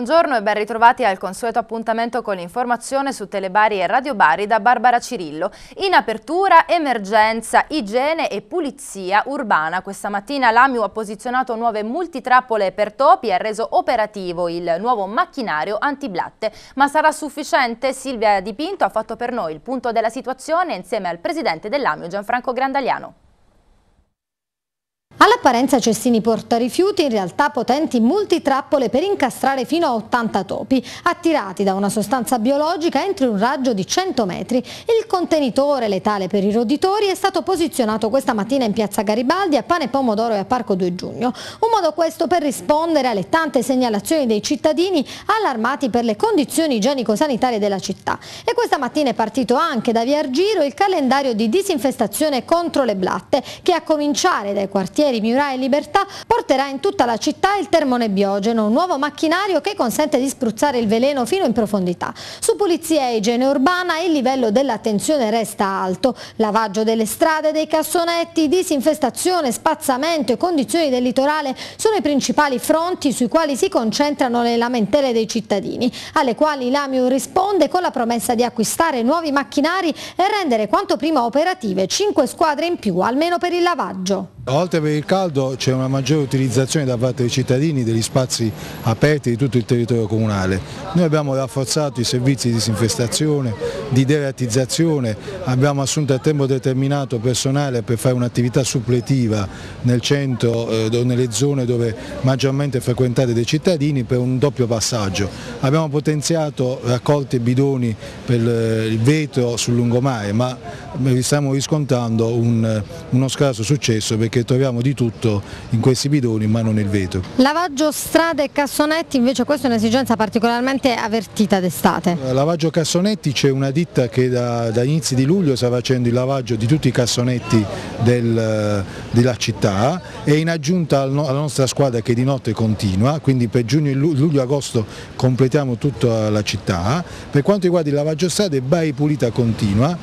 Buongiorno e ben ritrovati al consueto appuntamento con l'informazione su Telebari e Radio Bari da Barbara Cirillo. In apertura emergenza, igiene e pulizia urbana. Questa mattina l'AMIU ha posizionato nuove multitrappole per topi e ha reso operativo il nuovo macchinario antiblatte. Ma sarà sufficiente? Silvia Dipinto ha fatto per noi il punto della situazione insieme al presidente dell'AMIU Gianfranco Grandaliano. All'apparenza cestini rifiuti, in realtà potenti multitrappole per incastrare fino a 80 topi, attirati da una sostanza biologica entro un raggio di 100 metri. Il contenitore letale per i roditori è stato posizionato questa mattina in piazza Garibaldi a Pane Pomodoro e a Parco 2 Giugno. Un modo questo per rispondere alle tante segnalazioni dei cittadini allarmati per le condizioni igienico-sanitarie della città. E questa mattina è partito anche da Via Argiro il calendario di disinfestazione contro le blatte, che a cominciare dai quartieri Trastevere, Miura e Libertà porterà in tutta la città il termonebiogeno, un nuovo macchinario che consente di spruzzare il veleno fino in profondità. Su pulizia e igiene urbana il livello dell'attenzione resta alto. Lavaggio delle strade, dei cassonetti, disinfestazione, spazzamento e condizioni del litorale sono i principali fronti sui quali si concentrano le lamentele dei cittadini, alle quali l'AMIU risponde con la promessa di acquistare nuovi macchinari e rendere quanto prima operative 5 squadre in più, almeno per il lavaggio. Oltre per il caldo c'è una maggiore utilizzazione da parte dei cittadini degli spazi aperti di tutto il territorio comunale. Noi abbiamo rafforzato i servizi di disinfestazione, di deratizzazione, abbiamo assunto a tempo determinato personale per fare un'attività suppletiva nel centro eh, o nelle zone dove maggiormente frequentate dai cittadini per un doppio passaggio. Abbiamo potenziato raccolte e bidoni per eh, il vetro sul lungomare ma eh, stiamo riscontrando un, uno scarso successo perché perché troviamo di tutto in questi bidoni ma non il vetro. Lavaggio strade e cassonetti invece questa è un'esigenza particolarmente avvertita d'estate. Lavaggio cassonetti c'è una ditta che da, da, inizi di luglio sta facendo il lavaggio di tutti i cassonetti del, eh, della città e in aggiunta al no, alla nostra squadra che di notte continua, quindi per giugno, luglio, agosto completiamo tutta la città. Per quanto riguarda il lavaggio strade, Bari Pulita continua.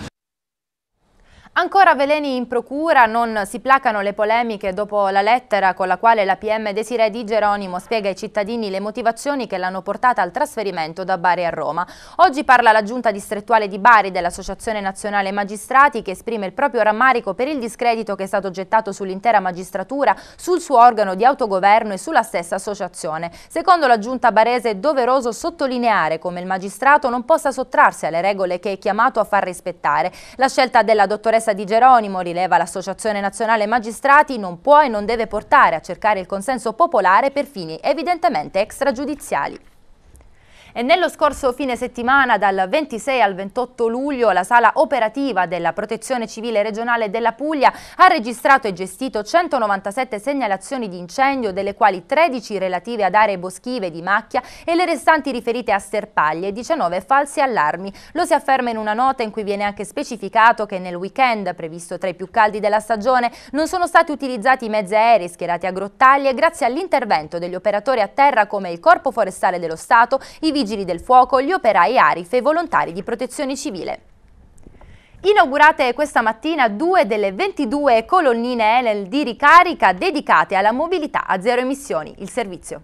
Ancora veleni in procura, non si placano le polemiche dopo la lettera con la quale la PM Desiree Di Geronimo spiega ai cittadini le motivazioni che l'hanno portata al trasferimento da Bari a Roma. Oggi parla la giunta distrettuale di Bari dell'Associazione Nazionale Magistrati che esprime il proprio rammarico per il discredito che è stato gettato sull'intera magistratura, sul suo organo di autogoverno e sulla stessa associazione. Secondo la giunta barese è doveroso sottolineare come il magistrato non possa sottrarsi alle regole che è chiamato a far rispettare. La scelta della dottoressa richiesta di Geronimo, rileva l'Associazione Nazionale Magistrati, non può e non deve portare a cercare il consenso popolare per fini evidentemente extragiudiziali. E nello scorso fine settimana, dal 26 al 28 luglio, la sala operativa della Protezione Civile Regionale della Puglia ha registrato e gestito 197 segnalazioni di incendio, delle quali 13 relative ad aree boschive di macchia e le restanti riferite a sterpaglie e 19 falsi allarmi. Lo si afferma in una nota in cui viene anche specificato che nel weekend, previsto tra i più caldi della stagione, non sono stati utilizzati i mezzi aerei schierati a grottaglie grazie all'intervento degli operatori a terra come il Corpo Forestale dello Stato, i vigili del fuoco, gli operai ARIF e i volontari di protezione civile. Inaugurate questa mattina due delle 22 colonnine Enel di ricarica dedicate alla mobilità a zero emissioni, il servizio.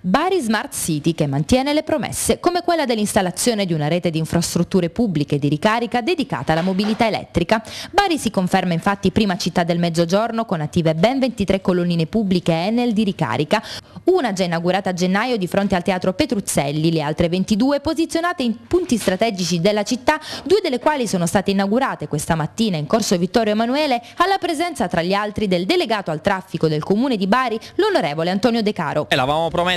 Bari Smart City che mantiene le promesse, come quella dell'installazione di una rete di infrastrutture pubbliche di ricarica dedicata alla mobilità elettrica. Bari si conferma infatti prima città del Mezzogiorno con attive ben 23 colonnine pubbliche Enel di ricarica, una già inaugurata a gennaio di fronte al Teatro Petruzzelli, le altre 22 posizionate in punti strategici della città, due delle quali sono state inaugurate questa mattina in corso Vittorio Emanuele alla presenza tra gli altri del delegato al traffico del comune di Bari, l'onorevole Antonio De Caro. E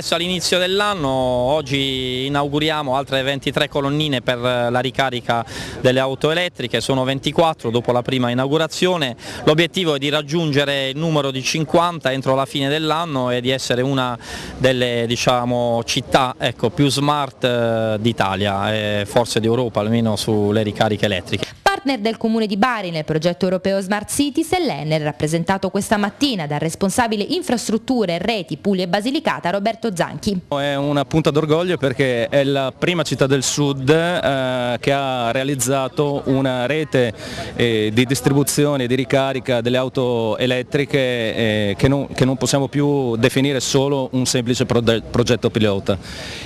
promesso all'inizio dell'anno, oggi inauguriamo altre 23 colonnine per eh, la ricarica delle auto elettriche, sono 24 dopo la prima inaugurazione, l'obiettivo è di raggiungere il numero di 50 entro la fine dell'anno e di essere una delle diciamo, città ecco, più smart eh, d'Italia e forse d'Europa almeno sulle ricariche elettriche partner del Comune di Bari nel progetto europeo Smart Cities e l'Enel, rappresentato questa mattina dal responsabile infrastrutture, reti, Puglia e Basilicata, Roberto Zanchi. È una punta d'orgoglio perché è la prima città del sud eh, che ha realizzato una rete eh, di distribuzione e di ricarica delle auto elettriche eh, che, non, che, non, possiamo più definire solo un semplice progetto pilota.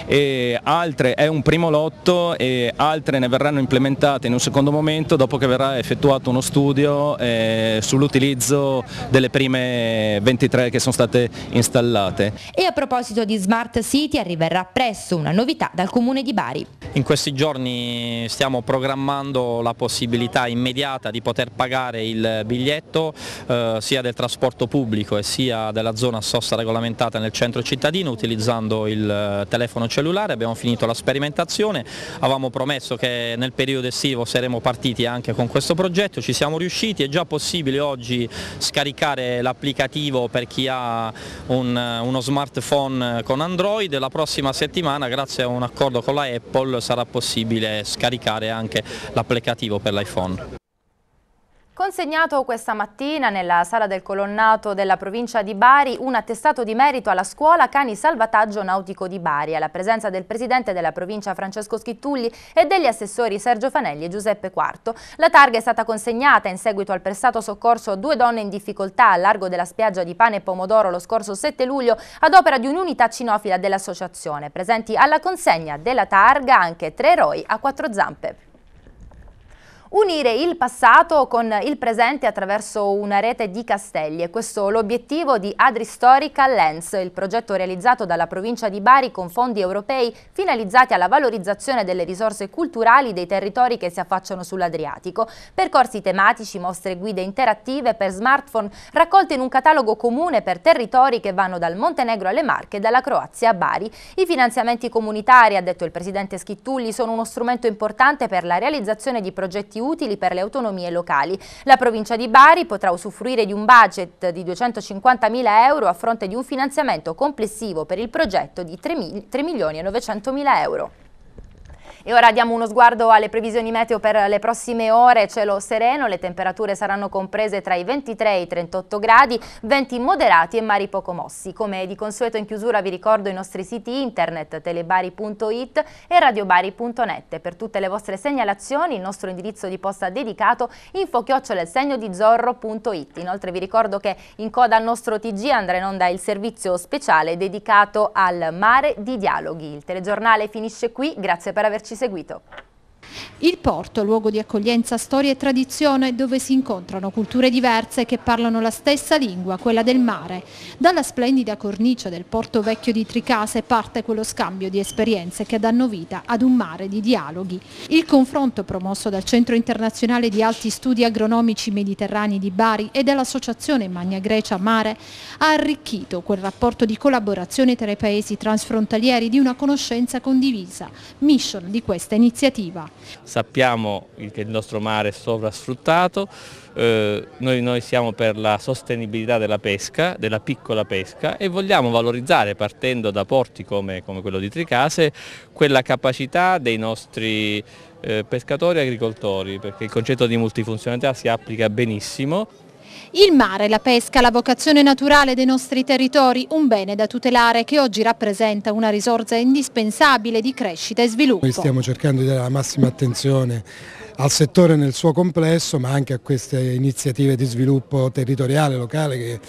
E altre, è un primo lotto e altre ne verranno implementate in un secondo momento dopo dopo che verrà effettuato uno studio eh, sull'utilizzo delle prime 23 che sono state installate. E a proposito di Smart City arriverà presto una novità dal Comune di Bari. In questi giorni stiamo programmando la possibilità immediata di poter pagare il biglietto eh, sia del trasporto pubblico e sia della zona sosta regolamentata nel centro cittadino utilizzando il eh, telefono cellulare, abbiamo finito la sperimentazione, avevamo promesso che nel periodo estivo saremo partiti anche anche con questo progetto, ci siamo riusciti, è già possibile oggi scaricare l'applicativo per chi ha un, uno smartphone con Android, la prossima settimana grazie a un accordo con la Apple sarà possibile scaricare anche l'applicativo per l'iPhone consegnato questa mattina nella sala del colonnato della provincia di Bari un attestato di merito alla scuola Cani Salvataggio Nautico di Bari, alla presenza del presidente della provincia Francesco Schittulli e degli assessori Sergio Fanelli e Giuseppe Quarto. La targa è stata consegnata in seguito al prestato soccorso a due donne in difficoltà al largo della spiaggia di Pane e Pomodoro lo scorso 7 luglio ad opera di un'unità cinofila dell'associazione, presenti alla consegna della targa anche tre eroi a quattro zampe. Unire il passato con il presente attraverso una rete di castelli è questo l'obiettivo di Adristorica Lens, il progetto realizzato dalla provincia di Bari con fondi europei finalizzati alla valorizzazione delle risorse culturali dei territori che si affacciano sull'Adriatico. Percorsi tematici, mostre e guide interattive per smartphone raccolte in un catalogo comune per territori che vanno dal Montenegro alle Marche e dalla Croazia a Bari. I finanziamenti comunitari, ha detto il presidente Schittulli, sono uno strumento importante per la realizzazione di progetti utili per le autonomie locali. La provincia di Bari potrà usufruire di un budget di 250.000 euro a fronte di un finanziamento complessivo per il progetto di 3 milioni e 900.000 euro. E ora diamo uno sguardo alle previsioni meteo per le prossime ore, cielo sereno, le temperature saranno comprese tra i 23 e i 38 gradi, venti moderati e mari poco mossi. Come di consueto in chiusura vi ricordo i nostri siti internet telebari.it e radiobari.net. Per tutte le vostre segnalazioni il nostro indirizzo di posta dedicato info-segno-di-zorro.it. Inoltre vi ricordo che in coda al nostro TG andrà in onda il servizio speciale dedicato al mare di dialoghi. Il telegiornale finisce qui, grazie per averci averci seguito. Il porto, luogo di accoglienza, storia e tradizione, dove si incontrano culture diverse che parlano la stessa lingua, quella del mare. Dalla splendida cornice del porto vecchio di Tricase parte quello scambio di esperienze che danno vita ad un mare di dialoghi. Il confronto promosso dal Centro Internazionale di Alti Studi Agronomici Mediterranei di Bari e dall'Associazione Magna Grecia Mare ha arricchito quel rapporto di collaborazione tra i paesi transfrontalieri di una conoscenza condivisa, mission di questa iniziativa sappiamo che il nostro mare è sovrasfruttato, eh, noi, noi, siamo per la sostenibilità della pesca, della piccola pesca e vogliamo valorizzare partendo da porti come, come quello di Tricase quella capacità dei nostri eh, pescatori e agricoltori perché il concetto di multifunzionalità si applica benissimo il mare, la pesca, la vocazione naturale dei nostri territori, un bene da tutelare che oggi rappresenta una risorsa indispensabile di crescita e sviluppo. Noi stiamo cercando di dare la massima attenzione al settore nel suo complesso ma anche a queste iniziative di sviluppo territoriale, locale che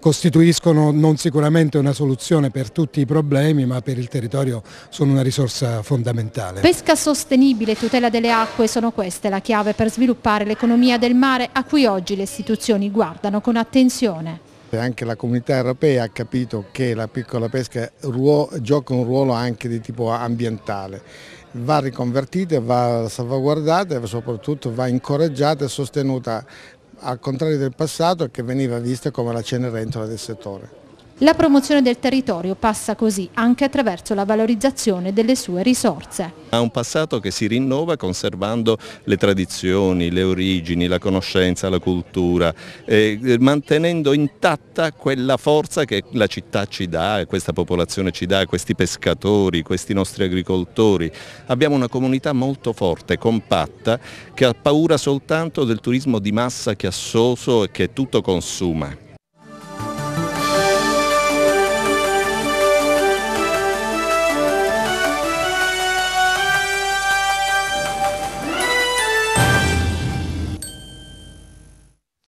costituiscono non sicuramente una soluzione per tutti i problemi ma per il territorio sono una risorsa fondamentale. Pesca sostenibile e tutela delle acque sono queste la chiave per sviluppare l'economia del mare a cui oggi le istituzioni guardano con attenzione. Anche la comunità europea ha capito che la piccola pesca gioca un ruolo anche di tipo ambientale va riconvertita, va salvaguardata e soprattutto va incoraggiata e sostenuta al contrario del passato che veniva vista come la cenerentola del settore. La promozione del territorio passa così anche attraverso la valorizzazione delle sue risorse. Ha un passato che si rinnova conservando le tradizioni, le origini, la conoscenza, la cultura, eh, mantenendo intatta quella forza che la città ci dà, questa popolazione ci dà, questi pescatori, questi nostri agricoltori. Abbiamo una comunità molto forte, compatta, che ha paura soltanto del turismo di massa chiassoso e che tutto consuma.